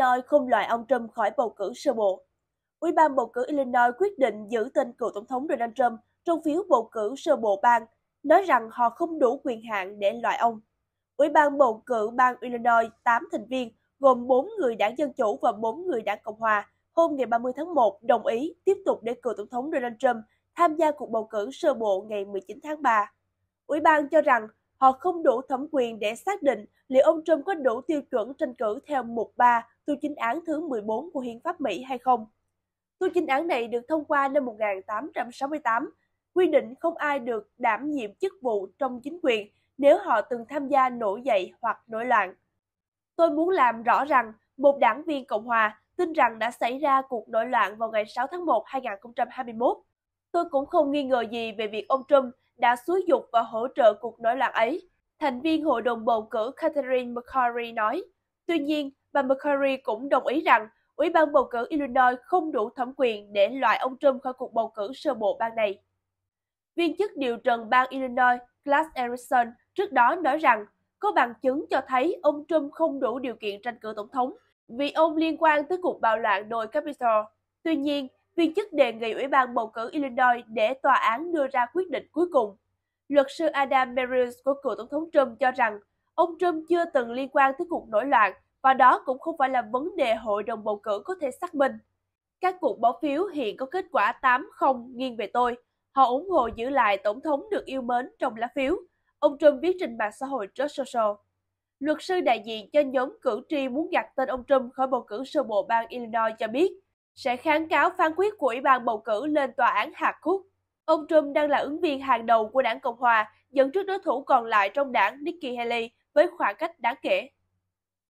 Illinois không loại ông Trump khỏi bầu cử sơ bộ. Ủy ban bầu cử Illinois quyết định giữ tên cựu tổng thống Donald Trump trong phiếu bầu cử sơ bộ bang, nói rằng họ không đủ quyền hạn để loại ông. Ủy ban bầu cử bang Illinois 8 thành viên gồm 4 người đảng Dân Chủ và 4 người đảng Cộng Hòa hôm ngày 30 tháng 1 đồng ý tiếp tục để cựu tổng thống Donald Trump tham gia cuộc bầu cử sơ bộ ngày 19 tháng 3. Ủy ban cho rằng họ không đủ thẩm quyền để xác định liệu ông Trump có đủ tiêu chuẩn tranh cử theo mục 3 tu chính án thứ 14 của Hiến pháp Mỹ hay không. Tu chính án này được thông qua năm 1868, quy định không ai được đảm nhiệm chức vụ trong chính quyền nếu họ từng tham gia nổi dậy hoặc nổi loạn. Tôi muốn làm rõ rằng một đảng viên Cộng hòa tin rằng đã xảy ra cuộc nổi loạn vào ngày 6 tháng 1 2021. Tôi cũng không nghi ngờ gì về việc ông Trump đã xúi dục và hỗ trợ cuộc nổi loạn ấy. Thành viên hội đồng bầu cử Catherine McCrory nói. Tuy nhiên, bà McCrory cũng đồng ý rằng Ủy ban bầu cử Illinois không đủ thẩm quyền để loại ông Trump khỏi cuộc bầu cử sơ bộ bang này. Viên chức điều trần bang Illinois Glass Erickson trước đó nói rằng có bằng chứng cho thấy ông Trump không đủ điều kiện tranh cử tổng thống vì ông liên quan tới cuộc bạo loạn đồi Capitol. Tuy nhiên, viên chức đề nghị Ủy ban bầu cử Illinois để tòa án đưa ra quyết định cuối cùng. Luật sư Adam Merrill của cựu Tổng thống Trump cho rằng ông Trump chưa từng liên quan tới cuộc nổi loạn và đó cũng không phải là vấn đề hội đồng bầu cử có thể xác minh. Các cuộc bỏ phiếu hiện có kết quả 8-0 nghiêng về tôi. Họ ủng hộ giữ lại tổng thống được yêu mến trong lá phiếu. Ông Trump viết trên mạng xã hội Truth Social. Luật sư đại diện cho nhóm cử tri muốn gạt tên ông Trump khỏi bầu cử sơ bộ bang Illinois cho biết – sẽ kháng cáo phán quyết của Ủy ban bầu cử lên tòa án hạt khúc. Ông Trump đang là ứng viên hàng đầu của đảng Cộng Hòa, dẫn trước đối thủ còn lại trong đảng Nikki Haley với khoảng cách đáng kể.